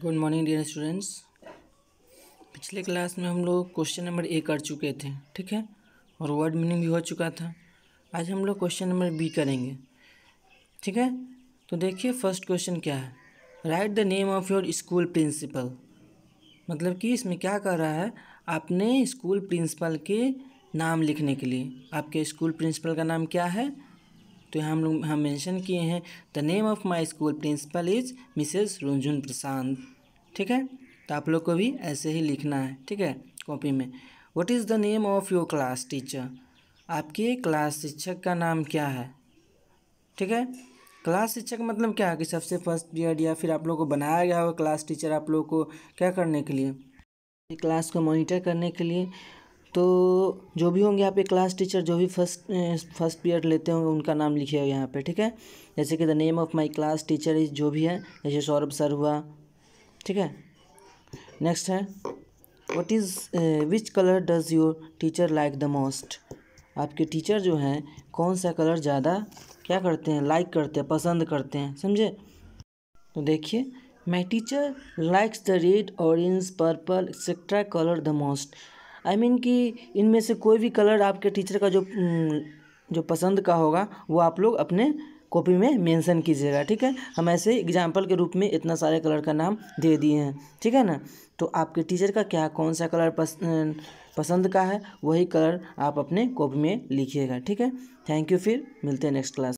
good morning dear students पिछले class में हम लोग क्वेश्चन नंबर ए कर चुके थे ठीक है और वर्ड मीनिंग भी हो चुका था आज हम लोग क्वेश्चन नंबर बी करेंगे ठीक है तो देखिए फर्स्ट क्वेश्चन क्या है write the name of your school principal मतलब कि इसमें क्या कर रहा है आपने स्कूल प्रिंसिपल के नाम लिखने के लिए आपके स्कूल प्रिंसिपल का नाम क्या है तो यहाँ हम लोग हम मैंशन किए हैं the name of my school principal is Mrs Runjhun Prashant ठीक है तो आप लोग को भी ऐसे ही लिखना है ठीक है कॉपी में what is the name of your class teacher आपके क्लास शिक्षक का नाम क्या है ठीक है क्लास शिक्षक मतलब क्या है कि सबसे फर्स्ट पीरियड या फिर आप लोग को बनाया गया होगा क्लास टीचर आप लोग को क्या करने के लिए क्लास को मॉनिटर करने के लिए तो जो भी होंगे यहाँ पे क्लास टीचर जो भी फर्स्ट फर्स्ट पीरियड लेते होंगे उनका नाम लिखिएगा यहाँ पे ठीक है जैसे कि the name of my class teacher is जो भी है जैसे सौरभ सर हुआ ठीक है नेक्स्ट है what is which colour does your teacher like the most आपके टीचर जो हैं कौन सा कलर ज़्यादा क्या करते हैं लाइक करते हैं पसंद करते हैं समझे तो देखिए my teacher likes the red orange purple etcetera colour the most I mean कि इनमें से कोई भी कलर आपके टीचर का जो हम्म, जो पसंद का होगा वो आप लोग अपने कॉपी में मेंशन कीजिएगा ठीक है हम ऐसे एग्जाम्पल के रूप में इतना सारे कलर का नाम दे दिए हैं ठीक है ना तो आपके टीचर का क्या कौन सा कलर पस, पसंद का है वही कलर आप अपने कॉपी में लिखिएगा ठीक है थैंक यू फिर मिलते हैं नेक्स्ट क्लास